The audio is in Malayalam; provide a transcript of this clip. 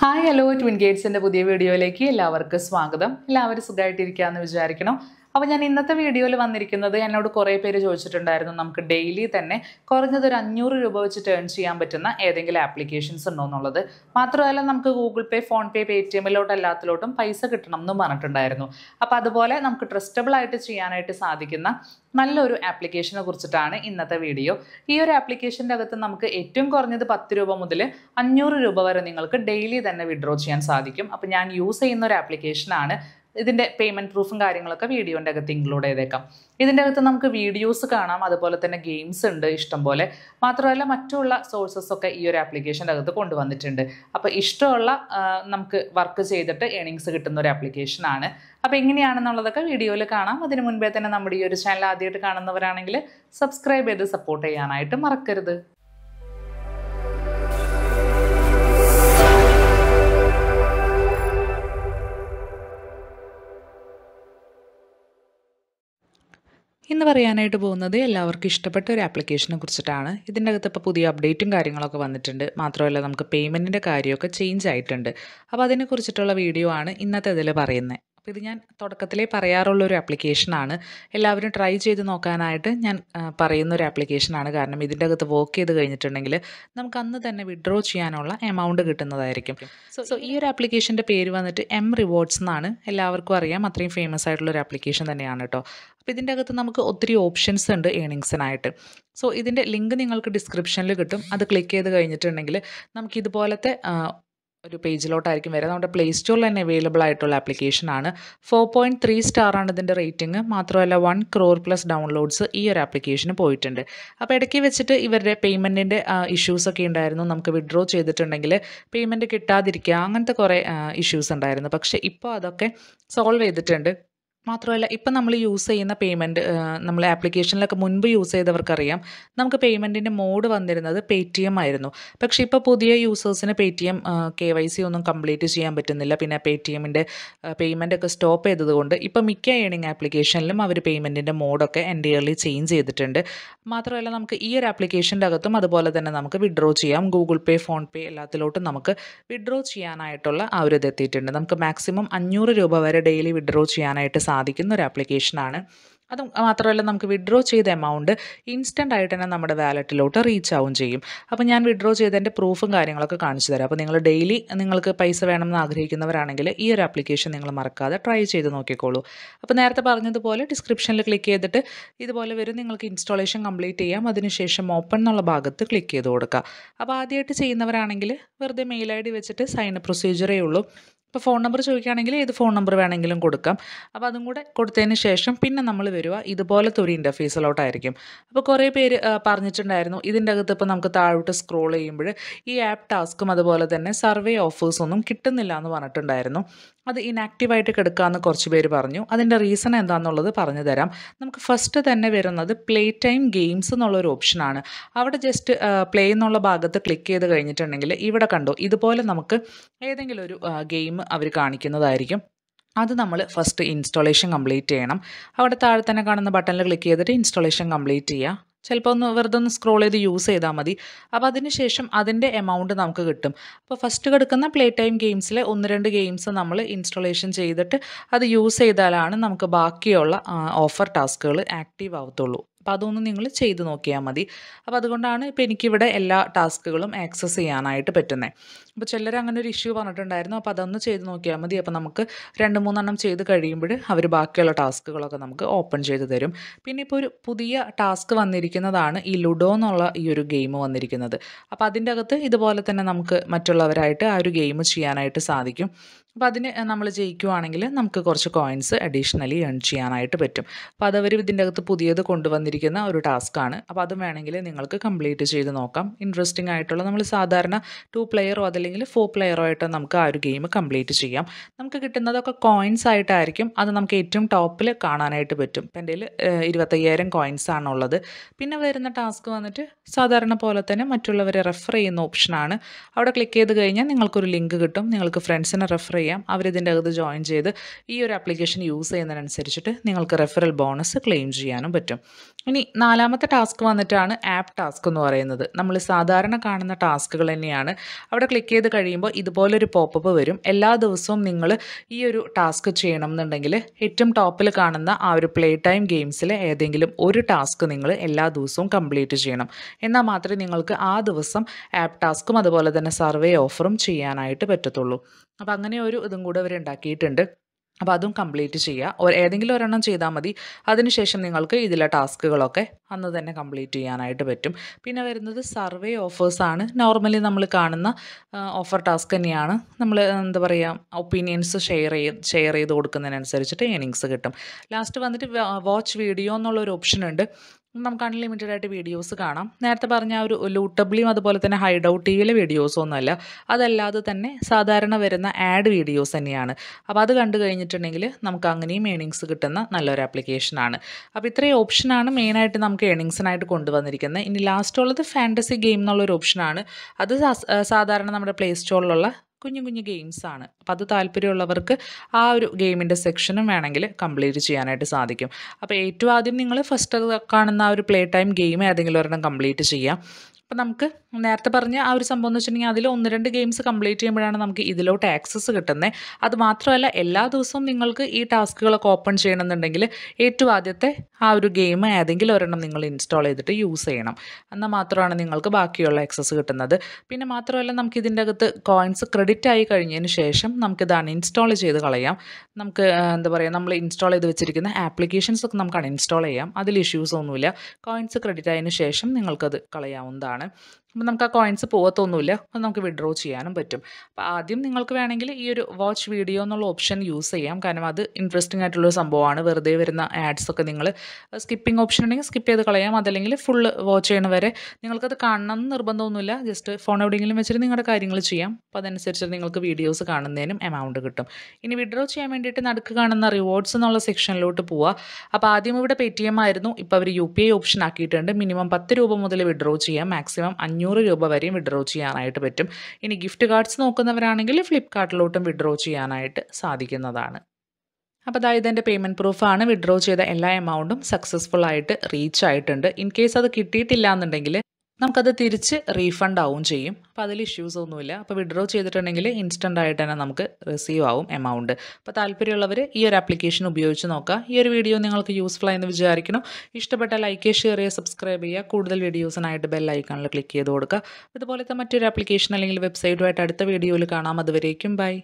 ഹായ് ഹലോ ട്വിൻ ഗേറ്റ്സിൻ്റെ പുതിയ വീഡിയോയിലേക്ക് എല്ലാവർക്കും സ്വാഗതം എല്ലാവരും എന്ന് വിചാരിക്കണം അപ്പോൾ ഞാൻ ഇന്നത്തെ വീഡിയോയിൽ വന്നിരിക്കുന്നത് എന്നോട് കുറേ പേര് ചോദിച്ചിട്ടുണ്ടായിരുന്നു നമുക്ക് ഡെയിലി തന്നെ കുറഞ്ഞത് ഒരു അഞ്ഞൂറ് രൂപ വെച്ച് ടേൺ ചെയ്യാൻ പറ്റുന്ന ഏതെങ്കിലും ആപ്ലിക്കേഷൻസ് ഉണ്ടോ എന്നുള്ളത് മാത്രമല്ല നമുക്ക് ഗൂഗിൾ പേ ഫോൺ പേ പേ ടി എമ്മിലോട്ട് എല്ലാത്തിലോട്ടും പൈസ കിട്ടണം എന്നും പറഞ്ഞിട്ടുണ്ടായിരുന്നു അപ്പോൾ അതുപോലെ നമുക്ക് ട്രസ്റ്റബിൾ ആയിട്ട് ചെയ്യാനായിട്ട് സാധിക്കുന്ന നല്ലൊരു ആപ്ലിക്കേഷനെ കുറിച്ചിട്ടാണ് ഇന്നത്തെ വീഡിയോ ഈ ഒരു ആപ്ലിക്കേഷൻ്റെ അകത്ത് നമുക്ക് ഏറ്റവും കുറഞ്ഞത് പത്ത് രൂപ മുതൽ അഞ്ഞൂറ് രൂപ വരെ നിങ്ങൾക്ക് ഡെയിലി തന്നെ വിഡ്രോ ചെയ്യാൻ സാധിക്കും അപ്പോൾ ഞാൻ യൂസ് ചെയ്യുന്ന ഒരു ആപ്ലിക്കേഷനാണ് ഇതിൻ്റെ പേയ്മെൻറ്റ് പ്രൂഫും കാര്യങ്ങളൊക്കെ വീഡിയോൻ്റെ അകത്ത് ഇൻക്ലൂഡ് ചെയ്തേക്കാം ഇതിൻ്റെ അകത്ത് നമുക്ക് വീഡിയോസ് കാണാം അതുപോലെ തന്നെ ഗെയിംസ് ഉണ്ട് ഇഷ്ടം പോലെ മാത്രമല്ല മറ്റുള്ള സോഴ്സസ് ഒക്കെ ഈ ഒരു ആപ്ലിക്കേഷൻ്റെ അകത്ത് കൊണ്ടുവന്നിട്ടുണ്ട് അപ്പോൾ ഇഷ്ടമുള്ള നമുക്ക് വർക്ക് ചെയ്തിട്ട് ഏണിങ്സ് കിട്ടുന്ന ഒരു ആപ്ലിക്കേഷനാണ് അപ്പോൾ എങ്ങനെയാണെന്നുള്ളതൊക്കെ വീഡിയോയിൽ കാണാം അതിന് മുൻപേ തന്നെ നമ്മുടെ ഈ ഒരു ചാനൽ ആദ്യമായിട്ട് കാണുന്നവരാണെങ്കിൽ സബ്സ്ക്രൈബ് ചെയ്ത് സപ്പോർട്ട് ചെയ്യാനായിട്ട് മറക്കരുത് പറയാനായിട്ട് പോകുന്നത് എല്ലാവർക്കും ഇഷ്ടപ്പെട്ട ഒരു ആപ്ലിക്കേഷനെ കുറിച്ചിട്ടാണ് ഇതിൻ്റെ അകത്ത് ഇപ്പോൾ പുതിയ അപ്ഡേറ്റും കാര്യങ്ങളൊക്കെ വന്നിട്ടുണ്ട് മാത്രമല്ല നമുക്ക് പേയ്മെൻറ്റിൻ്റെ കാര്യമൊക്കെ ചേഞ്ച് ആയിട്ടുണ്ട് അപ്പോൾ അതിനെ കുറിച്ചിട്ടുള്ള വീഡിയോ ആണ് ഇന്നത്തെ ഇതിൽ പറയുന്നത് ഇത് ഞാൻ തുടക്കത്തിലേ പറയാറുള്ള ഒരു ആപ്ലിക്കേഷനാണ് എല്ലാവരും ട്രൈ ചെയ്ത് നോക്കാനായിട്ട് ഞാൻ പറയുന്ന ഒരു ആപ്ലിക്കേഷനാണ് കാരണം ഇതിൻ്റെ അകത്ത് വർക്ക് ചെയ്ത് കഴിഞ്ഞിട്ടുണ്ടെങ്കിൽ നമുക്ക് അന്ന് തന്നെ വിഡ്രോ ചെയ്യാനുള്ള എമൗണ്ട് കിട്ടുന്നതായിരിക്കും സോ സോ ഈ ഒരു ആപ്ലിക്കേഷൻ്റെ പേര് വന്നിട്ട് എം റിവോർഡ്സ് എന്നാണ് എല്ലാവർക്കും അറിയാം അത്രയും ഫേമസ് ആയിട്ടുള്ള ഒരു ആപ്ലിക്കേഷൻ തന്നെയാണ് കേട്ടോ അപ്പോൾ ഇതിൻ്റെ അകത്ത് നമുക്ക് ഒത്തിരി ഓപ്ഷൻസ് ഉണ്ട് ഏണിങ്സിനായിട്ട് സോ ഇതിൻ്റെ ലിങ്ക് നിങ്ങൾക്ക് ഡിസ്ക്രിപ്ഷനിൽ കിട്ടും അത് ക്ലിക്ക് ചെയ്ത് കഴിഞ്ഞിട്ടുണ്ടെങ്കിൽ നമുക്ക് ഇതുപോലത്തെ ഒരു പേജിലോട്ടായിരിക്കും വരിക നമ്മുടെ പ്ലേ സ്റ്റോറിൽ തന്നെ അവൈലബിൾ ആയിട്ടുള്ള ആണ് ഫോർ പോയിൻറ്റ് ത്രീ ആണ് ഇതിൻ്റെ റേറ്റിംഗ് മാത്രമല്ല വൺ ക്രോർ പ്ലസ് ഡൗൺലോഡ്സ് ഈ ഒരു ആപ്ലിക്കേഷന് പോയിട്ടുണ്ട് അപ്പോൾ ഇടയ്ക്ക് വെച്ചിട്ട് ഇവരുടെ പേയ്മെൻറ്റിൻ്റെ ഒക്കെ ഉണ്ടായിരുന്നു നമുക്ക് വിഡ്രോ ചെയ്തിട്ടുണ്ടെങ്കിൽ പേയ്മെൻറ്റ് കിട്ടാതിരിക്കുക അങ്ങനത്തെ കുറേ ഇഷ്യൂസ് ഉണ്ടായിരുന്നു പക്ഷേ ഇപ്പോൾ അതൊക്കെ സോൾവ് ചെയ്തിട്ടുണ്ട് മാത്രമല്ല ഇപ്പം നമ്മൾ യൂസ് ചെയ്യുന്ന പേയ്മെൻറ്റ് നമ്മൾ ആപ്ലിക്കേഷനിലൊക്കെ മുൻപ് യൂസ് ചെയ്തവർക്കറിയാം നമുക്ക് പേയ്മെൻറ്റിൻ്റെ മോഡ് വന്നിരുന്നത് പേ ടി എം ആയിരുന്നു പക്ഷേ ഇപ്പോൾ പുതിയ യൂസേഴ്സിന് Paytm K Y C ഒന്നും കംപ്ലീറ്റ് ചെയ്യാൻ പറ്റുന്നില്ല പിന്നെ പേ ടി എമ്മിൻ്റെ പേയ്മെൻ്റ് ഒക്കെ സ്റ്റോപ്പ് ചെയ്തതുകൊണ്ട് ഇപ്പോൾ മിക്ക ഏണിങ് ആപ്ലിക്കേഷനിലും അവർ പേയ്മെൻറ്റിൻ്റെ മോഡൊക്കെ എൻ്റെയർലി ചേഞ്ച് ചെയ്തിട്ടുണ്ട് മാത്രമല്ല നമുക്ക് ഈ ഒരു ആപ്ലിക്കേഷൻ്റെ അകത്തും അതുപോലെ തന്നെ നമുക്ക് വിഡ്രോ ചെയ്യാം ഗൂഗിൾ പേ ഫോൺ പേ എല്ലാത്തിലോട്ടും നമുക്ക് വിഡ്രോ ചെയ്യാനായിട്ടുള്ള ആ ഒരു ഇത് എത്തിയിട്ടുണ്ട് നമുക്ക് മാക്സിമം അഞ്ഞൂറ് രൂപ വരെ ഡെയിലി വിഡ്രോ ചെയ്യാനായിട്ട് സാധിക്കും സാധിക്കുന്ന ഒരു ആപ്ലിക്കേഷനാണ് അത് മാത്രമല്ല നമുക്ക് വിഡ്രോ ചെയ്ത എമൗണ്ട് ഇൻസ്റ്റൻ്റ് ആയിട്ട് തന്നെ നമ്മുടെ വാലറ്റിലോട്ട് റീച്ച് ആവും ചെയ്യും അപ്പോൾ ഞാൻ വിഡ്രോ ചെയ്തതിൻ്റെ പ്രൂഫും കാര്യങ്ങളൊക്കെ കാണിച്ചു തരാം അപ്പോൾ നിങ്ങൾ ഡെയിലി നിങ്ങൾക്ക് പൈസ വേണമെന്ന് ആഗ്രഹിക്കുന്നവരാണെങ്കിൽ ഈ ഒരു ആപ്ലിക്കേഷൻ നിങ്ങൾ മറക്കാതെ ട്രൈ ചെയ്ത് നോക്കിക്കോളൂ അപ്പോൾ നേരത്തെ പറഞ്ഞതുപോലെ ഡിസ്ക്രിപ്ഷനിൽ ക്ലിക്ക് ചെയ്തിട്ട് ഇതുപോലെ വരും നിങ്ങൾക്ക് ഇൻസ്റ്റാളേഷൻ കംപ്ലീറ്റ് ചെയ്യാം അതിനുശേഷം ഓപ്പൺ എന്നുള്ള ഭാഗത്ത് ക്ലിക്ക് ചെയ്ത് കൊടുക്കുക അപ്പോൾ ആദ്യമായിട്ട് ചെയ്യുന്നവരാണെങ്കിൽ വെറുതെ മെയിൽ ഐ ഡി വെച്ചിട്ട് സൈൻ പ്രൊസീജിയറേ ഉള്ളൂ ഇപ്പോൾ ഫോൺ നമ്പർ ചോദിക്കുകയാണെങ്കിൽ ഏത് ഫോൺ നമ്പർ വേണമെങ്കിലും കൊടുക്കാം അപ്പോൾ അതും കൂടെ കൊടുത്തതിന് ശേഷം പിന്നെ നമ്മൾ വരിക ഇതുപോലത്തെ ഒരു ഇൻ്റർഫേസിലോട്ടായിരിക്കും അപ്പോൾ കുറേ പേര് പറഞ്ഞിട്ടുണ്ടായിരുന്നു ഇതിൻ്റെ അകത്ത് ഇപ്പോൾ നമുക്ക് താഴോട്ട് സ്ക്രോൾ ചെയ്യുമ്പോൾ ഈ ആപ്പ് ടാസ്കും അതുപോലെ തന്നെ സർവേ ഓഫേഴ്സൊന്നും ഒന്നും കിട്ടുന്നില്ല എന്ന് പറഞ്ഞിട്ടുണ്ടായിരുന്നു അത് ഇനാക്റ്റീവായിട്ട് കിടക്കാമെന്ന് കുറച്ച് പേര് പറഞ്ഞു അതിൻ്റെ റീസൺ എന്താണെന്നുള്ളത് പറഞ്ഞു തരാം നമുക്ക് ഫസ്റ്റ് തന്നെ വരുന്നത് പ്ലേ ടൈം ഗെയിംസ് എന്നുള്ളൊരു ഓപ്ഷനാണ് അവിടെ ജസ്റ്റ് പ്ലേ എന്നുള്ള ഭാഗത്ത് ക്ലിക്ക് ചെയ്ത് കഴിഞ്ഞിട്ടുണ്ടെങ്കിൽ ഇവിടെ കണ്ടോ ഇതുപോലെ നമുക്ക് ഏതെങ്കിലും ഒരു ഗെയിം അവർ കാണിക്കുന്നതായിരിക്കും അത് നമ്മൾ ഫസ്റ്റ് ഇൻസ്റ്റാളേഷൻ കംപ്ലീറ്റ് ചെയ്യണം അവിടെ താഴെ തന്നെ കാണുന്ന ബട്ടണിൽ ക്ലിക്ക് ചെയ്തിട്ട് ഇൻസ്റ്റാളേഷൻ കംപ്ലീറ്റ് ചെയ്യുക ചിലപ്പോൾ ഒന്ന് വെറുതെ ഒന്ന് സ്ക്രോൾ ചെയ്ത് യൂസ് ചെയ്താൽ മതി അപ്പോൾ അതിനുശേഷം അതിൻ്റെ എമൗണ്ട് നമുക്ക് കിട്ടും അപ്പോൾ ഫസ്റ്റ് കിടക്കുന്ന പ്ലേ ടൈം ഗെയിംസിലെ ഒന്ന് രണ്ട് ഗെയിംസ് നമ്മൾ ഇൻസ്റ്റാളേഷൻ ചെയ്തിട്ട് അത് യൂസ് ചെയ്താലാണ് നമുക്ക് ബാക്കിയുള്ള ഓഫർ ടാസ്കുകൾ ആക്റ്റീവ് ആവത്തുള്ളൂ അപ്പോൾ അതൊന്ന് നിങ്ങൾ ചെയ്ത് നോക്കിയാൽ മതി അപ്പോൾ അതുകൊണ്ടാണ് ഇപ്പോൾ എനിക്കിവിടെ എല്ലാ ടാസ്കുകളും ആക്സസ് ചെയ്യാനായിട്ട് പറ്റുന്നത് അപ്പോൾ ചിലർ അങ്ങനെ ഒരു ഇഷ്യൂ പറഞ്ഞിട്ടുണ്ടായിരുന്നു അപ്പോൾ അതൊന്ന് ചെയ്ത് നോക്കിയാൽ മതി അപ്പോൾ നമുക്ക് രണ്ട് മൂന്നെണ്ണം ചെയ്ത് കഴിയുമ്പോൾ അവർ ബാക്കിയുള്ള ടാസ്കുകളൊക്കെ നമുക്ക് ഓപ്പൺ ചെയ്ത് തരും പിന്നെ ഇപ്പോൾ ഒരു പുതിയ ടാസ്ക് വന്നിരിക്കുന്നതാണ് ഈ ലുഡോ എന്നുള്ള ഈ ഒരു ഗെയിം വന്നിരിക്കുന്നത് അപ്പോൾ അതിൻ്റെ അകത്ത് ഇതുപോലെ തന്നെ നമുക്ക് മറ്റുള്ളവരായിട്ട് ആ ഒരു ഗെയിം ചെയ്യാനായിട്ട് സാധിക്കും അപ്പോൾ അതിന് നമ്മൾ ജയിക്കുവാണെങ്കിൽ നമുക്ക് കുറച്ച് കോയിൻസ് അഡീഷണലി ഏൺ ചെയ്യാനായിട്ട് പറ്റും അപ്പോൾ അതവർ ഇതിൻ്റെ അകത്ത് പുതിയത് കൊണ്ടുവന്നിരിക്കും നൽകിയിരിക്കുന്ന ഒരു ടാസ്ക്കാണ് അപ്പോൾ അതും വേണമെങ്കിൽ നിങ്ങൾക്ക് കംപ്ലീറ്റ് ചെയ്ത് നോക്കാം ഇൻട്രസ്റ്റിംഗ് ആയിട്ടുള്ള നമ്മൾ സാധാരണ ടു പ്ലെയറോ അതല്ലെങ്കിൽ ഫോർ പ്ലെയറോ ആയിട്ട് നമുക്ക് ആ ഒരു ഗെയിം കംപ്ലീറ്റ് ചെയ്യാം നമുക്ക് കിട്ടുന്നതൊക്കെ കോയിൻസ് ആയിട്ടായിരിക്കും അത് നമുക്ക് ഏറ്റവും ടോപ്പിൽ കാണാനായിട്ട് പറ്റും ഇപ്പം എൻ്റെ ഇരുപത്തയ്യായിരം കോയിൻസ് ആണുള്ളത് പിന്നെ വരുന്ന ടാസ്ക് വന്നിട്ട് സാധാരണ പോലെ തന്നെ മറ്റുള്ളവരെ റെഫർ ചെയ്യുന്ന ഓപ്ഷനാണ് അവിടെ ക്ലിക്ക് ചെയ്ത് കഴിഞ്ഞാൽ നിങ്ങൾക്കൊരു ലിങ്ക് കിട്ടും നിങ്ങൾക്ക് ഫ്രണ്ട്സിനെ റെഫർ ചെയ്യാം അവരിതിൻ്റെ അകത്ത് ജോയിൻ ചെയ്ത് ഈ ഒരു ആപ്ലിക്കേഷൻ യൂസ് ചെയ്യുന്നതിനനുസരിച്ചിട്ട് നിങ്ങൾക്ക് റെഫറൽ ബോണസ് ക്ലെയിം ചെയ്യാനും പറ്റും ഇനി നാലാമത്തെ ടാസ്ക് വന്നിട്ടാണ് ആപ്പ് ടാസ്ക് എന്ന് പറയുന്നത് നമ്മൾ സാധാരണ കാണുന്ന ടാസ്കുകൾ തന്നെയാണ് അവിടെ ക്ലിക്ക് ചെയ്ത് കഴിയുമ്പോൾ ഇതുപോലൊരു പോപ്പപ്പ് വരും എല്ലാ ദിവസവും നിങ്ങൾ ഈ ഒരു ടാസ്ക് ചെയ്യണം എന്നുണ്ടെങ്കിൽ ഏറ്റവും ടോപ്പിൽ കാണുന്ന ആ ഒരു പ്ലേ ടൈം ഗെയിംസിലെ ഏതെങ്കിലും ഒരു ടാസ്ക് നിങ്ങൾ എല്ലാ ദിവസവും കംപ്ലീറ്റ് ചെയ്യണം എന്നാൽ മാത്രമേ നിങ്ങൾക്ക് ആ ദിവസം ആപ്പ് ടാസ്കും അതുപോലെ തന്നെ സർവേ ഓഫറും ചെയ്യാനായിട്ട് പറ്റത്തുള്ളൂ അപ്പോൾ അങ്ങനെ ഒരു ഇതും കൂടെ അവർ ഉണ്ടാക്കിയിട്ടുണ്ട് അപ്പോൾ അതും കംപ്ലീറ്റ് ചെയ്യുക ഒരു ഏതെങ്കിലും ഒരെണ്ണം ചെയ്താൽ മതി അതിനുശേഷം നിങ്ങൾക്ക് ഇതിലെ ടാസ്കുകളൊക്കെ അന്ന് തന്നെ കംപ്ലീറ്റ് ചെയ്യാനായിട്ട് പറ്റും പിന്നെ വരുന്നത് സർവേ ഓഫേഴ്സാണ് നോർമലി നമ്മൾ കാണുന്ന ഓഫർ ടാസ്ക് തന്നെയാണ് നമ്മൾ എന്താ പറയുക ഒപ്പീനിയൻസ് ഷെയർ ചെയ്ത് ഷെയർ ചെയ്ത് കൊടുക്കുന്നതിനനുസരിച്ചിട്ട് ഏണിങ്സ് കിട്ടും ലാസ്റ്റ് വന്നിട്ട് വാച്ച് വീഡിയോ എന്നുള്ളൊരു ഓപ്ഷൻ ഉണ്ട് നമുക്ക് അൺലിമിറ്റഡ് ആയിട്ട് വീഡിയോസ് കാണാം നേരത്തെ പറഞ്ഞ ഒരു ലൂട്ടബ്ലിയും അതുപോലെ തന്നെ ഹൈഡൗട്ട് ടി വിയിലെ വീഡിയോസൊന്നുമല്ല അതല്ലാതെ തന്നെ സാധാരണ വരുന്ന ആഡ് വീഡിയോസ് തന്നെയാണ് അപ്പോൾ അത് കണ്ടു കഴിഞ്ഞിട്ടുണ്ടെങ്കിൽ നമുക്ക് അങ്ങനെയും ഏണിങ്സ് കിട്ടുന്ന നല്ലൊരു ആപ്ലിക്കേഷനാണ് അപ്പോൾ ഇത്രയും ഓപ്ഷനാണ് മെയിനായിട്ട് നമുക്ക് ഏണിങ്സിനായിട്ട് കൊണ്ടുവന്നിരിക്കുന്നത് ഇനി ലാസ്റ്റ് ഉള്ളത് ഫാൻറ്റസി ഗെയിം എന്നുള്ളൊരു ഓപ്ഷനാണ് അത് സാധാരണ നമ്മുടെ പ്ലേ സ്റ്റോറിലുള്ള കുഞ്ഞു കുഞ്ഞു ഗെയിംസാണ് അപ്പം അത് താല്പര്യമുള്ളവർക്ക് ആ ഒരു ഗെയിമിൻ്റെ സെക്ഷനും വേണമെങ്കിൽ കംപ്ലീറ്റ് ചെയ്യാനായിട്ട് സാധിക്കും അപ്പോൾ ഏറ്റവും ആദ്യം നിങ്ങൾ ഫസ്റ്റ് കാണുന്ന ആ ഒരു പ്ലേ ടൈം ഗെയിം ഏതെങ്കിലും ഒരെണ്ണം കംപ്ലീറ്റ് ചെയ്യാം അപ്പം നമുക്ക് നേരത്തെ പറഞ്ഞ ആ ഒരു സംഭവം എന്ന് വെച്ചിട്ടുണ്ടെങ്കിൽ അതിൽ ഒന്ന് രണ്ട് ഗെയിംസ് കംപ്ലീറ്റ് ചെയ്യുമ്പോഴാണ് നമുക്ക് ഇതിലോട്ട് ആക്സസ് കിട്ടുന്നത് അത് മാത്രമല്ല എല്ലാ ദിവസവും നിങ്ങൾക്ക് ഈ ടാസ്കുകളൊക്കെ ഓപ്പൺ ചെയ്യണമെന്നുണ്ടെങ്കിൽ ഏറ്റവും ആദ്യത്തെ ആ ഒരു ഗെയിം ഏതെങ്കിലും ഒരെണ്ണം നിങ്ങൾ ഇൻസ്റ്റാൾ ചെയ്തിട്ട് യൂസ് ചെയ്യണം എന്നാൽ മാത്രമാണ് നിങ്ങൾക്ക് ബാക്കിയുള്ള ആക്സസ് കിട്ടുന്നത് പിന്നെ മാത്രമല്ല നമുക്ക് ഇതിൻ്റെ അകത്ത് കോയിൻസ് ക്രെഡിറ്റ് ആയി കഴിഞ്ഞതിന് ശേഷം നമുക്കിത് അൺഇൻസ്റ്റാൾ ചെയ്ത് കളയാം നമുക്ക് എന്താ പറയുക നമ്മൾ ഇൻസ്റ്റാൾ ചെയ്ത് വെച്ചിരിക്കുന്ന ആപ്ലിക്കേഷൻസ് ഒക്കെ നമുക്ക് അൺഇൻസ്റ്റാൾ ചെയ്യാം അതിൽ ഇഷ്യൂസ് ഒന്നുമില്ല കോയിൻസ് ക്രെഡിറ്റ് ആയതിനു ശേഷം നിങ്ങൾക്കത് കളയാവുന്നതാണ് ആണ് അപ്പം നമുക്ക് ആ കോയിൻസ് പോകത്തൊന്നുമില്ല അത് നമുക്ക് വിഡ്രോ ചെയ്യാനും പറ്റും അപ്പോൾ ആദ്യം നിങ്ങൾക്ക് വേണമെങ്കിൽ ഈ ഒരു വാച്ച് വീഡിയോ എന്നുള്ള ഓപ്ഷൻ യൂസ് ചെയ്യാം കാരണം അത് ഇൻട്രസ്റ്റിംഗ് ആയിട്ടുള്ള സംഭവമാണ് വെറുതെ വരുന്ന ആഡ്സ് ഒക്കെ നിങ്ങൾ സ്കിപ്പിംഗ് ഓപ്ഷൻ ഉണ്ടെങ്കിൽ സ്കിപ്പ് ചെയ്ത് കളയാം അതല്ലെങ്കിൽ ഫുൾ വാച്ച് ചെയ്യണവരെ വരെ നിങ്ങൾക്കത് കാണണം എന്ന് നിർബന്ധമൊന്നുമില്ല ജസ്റ്റ് ഫോൺ എവിടെയെങ്കിലും വെച്ചിട്ട് നിങ്ങളുടെ കാര്യങ്ങൾ ചെയ്യാം അപ്പോൾ അതനുസരിച്ച് നിങ്ങൾക്ക് വീഡിയോസ് കാണുന്നതിനും എമൗണ്ട് കിട്ടും ഇനി വിഡ്രോ ചെയ്യാൻ വേണ്ടിയിട്ട് നടുക്ക് കാണുന്ന റിവാർഡ്സ് എന്നുള്ള സെക്ഷനിലോട്ട് പോവുക അപ്പോൾ ആദ്യം ഇവിടെ പേ ടി എം ആയിരുന്നു ഇപ്പോൾ അവർ യു പി ഐ ഓപ്ഷൻ ആക്കിയിട്ടുണ്ട് മിനിമം പത്ത് രൂപ മുതൽ വിഡ്രോ ചെയ്യാം മാക്സിമം അഞ്ച് അഞ്ഞൂറ് രൂപ വരെയും വിഡ്രോ ചെയ്യാനായിട്ട് പറ്റും ഇനി ഗിഫ്റ്റ് കാർഡ്സ് നോക്കുന്നവരാണെങ്കിൽ ഫ്ലിപ്കാർട്ടിലോട്ടും വിഡ്രോ ചെയ്യാനായിട്ട് സാധിക്കുന്നതാണ് അപ്പോൾ അതായത് എൻ്റെ പേയ്മെൻറ്റ് പ്രൂഫാണ് വിഡ്രോ ചെയ്ത എല്ലാ എമൗണ്ടും സക്സസ്ഫുൾ ആയിട്ട് റീച്ച് ആയിട്ടുണ്ട് ഇൻ കേസ് അത് കിട്ടിയിട്ടില്ല എന്നുണ്ടെങ്കിൽ നമുക്കത് തിരിച്ച് റീഫണ്ട് ആവും ചെയ്യും അപ്പോൾ അതിൽ ഇഷ്യൂസ് ഒന്നുമില്ല അപ്പോൾ വിഡ്രോ ചെയ്തിട്ടുണ്ടെങ്കിൽ ഇൻസ്റ്റൻ്റ് ആയിട്ട് തന്നെ നമുക്ക് റിസീവ് ആവും എമൗണ്ട് അപ്പോൾ താല്പര്യമുള്ളവർ ഈ ഒരു ആപ്ലിക്കേഷൻ ഉപയോഗിച്ച് നോക്കുക ഈ ഒരു വീഡിയോ നിങ്ങൾക്ക് യൂസ്ഫുൾ ആയെന്ന് വിചാരിക്കുന്നു ഇഷ്ടപ്പെട്ട ലൈക്ക് ഷെയർ ചെയ്യുക സബ്സ്ക്രൈബ് ചെയ്യുക കൂടുതൽ വീഡിയോസിനായിട്ട് ബെൽ ഐക്കണിൽ ക്ലിക്ക് ചെയ്ത് കൊടുക്കുക ഇതുപോലത്തെ മറ്റൊരു ആപ്ലിക്കേഷൻ അല്ലെങ്കിൽ വെബ്സൈറ്റുമായിട്ട് അടുത്ത വീഡിയോയിൽ കാണാം അതുവരേക്കും ബൈ